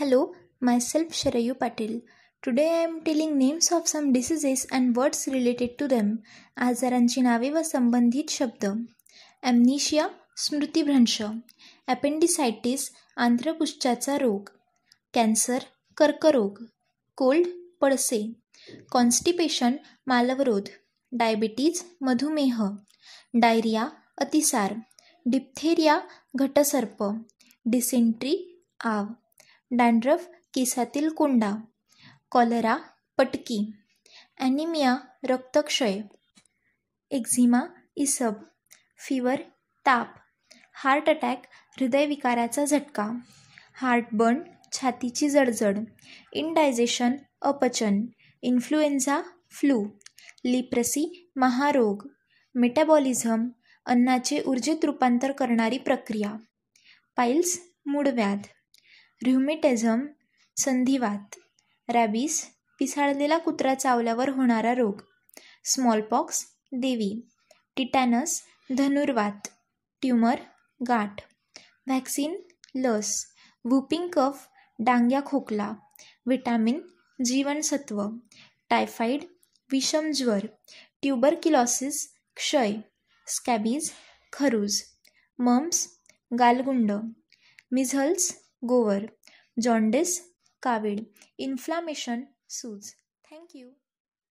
my myself Sharayu Patil today I am telling names of some diseases and words related to them आजारांची नावे व संबंधित शब्द ॲम्निशिया स्मृतिभ्रंश ॲपेंडिसायटिस आंध्रपुष्ठाचा रोग कॅन्सर कर्करोग कोल्ड पळसे कॉन्स्टिपेशन मालवरोध डायबिटीज मधुमेह डायरिया अतिसार डिप्थेरिया घटसर्प डिसेंट्री आव डँड्रफ केसातील कोंडा कॉलरा पटकी ॲनिमिया रक्तक्षय एक्झिमा इसब फिवर ताप हार्ट अटॅक हृदयविकाराचा झटका हार्टबर्न छातीची जडजड इनडायजेशन अपचन इन्फ्लुएन्झा फ्लू लिप्रसी महारोग मेटाबॉलिझम अन्नाचे ऊर्जेत रूपांतर करणारी प्रक्रिया पाईल्स मूडव्याध ऱ्युमॅटिझम संधिवात रॅबीज पिसाळलेला कुत्रा चावल्यावर होणारा रोग स्मॉलपॉक्स देवी टिटॅनस धनुर्वात ट्युमर गाठ व्हॅक्सिन लस वुपिंग कफ डांग्या खोकला विटॅमिन जीवनसत्व टायफाईड विषमज्वर किलॉसिस क्षय स्कॅबीज खरूज मम्स गालगुंड मिझल्स गोवर जॉन्डिस कावीळ इन्फ्लामेशन सूज थँक्यू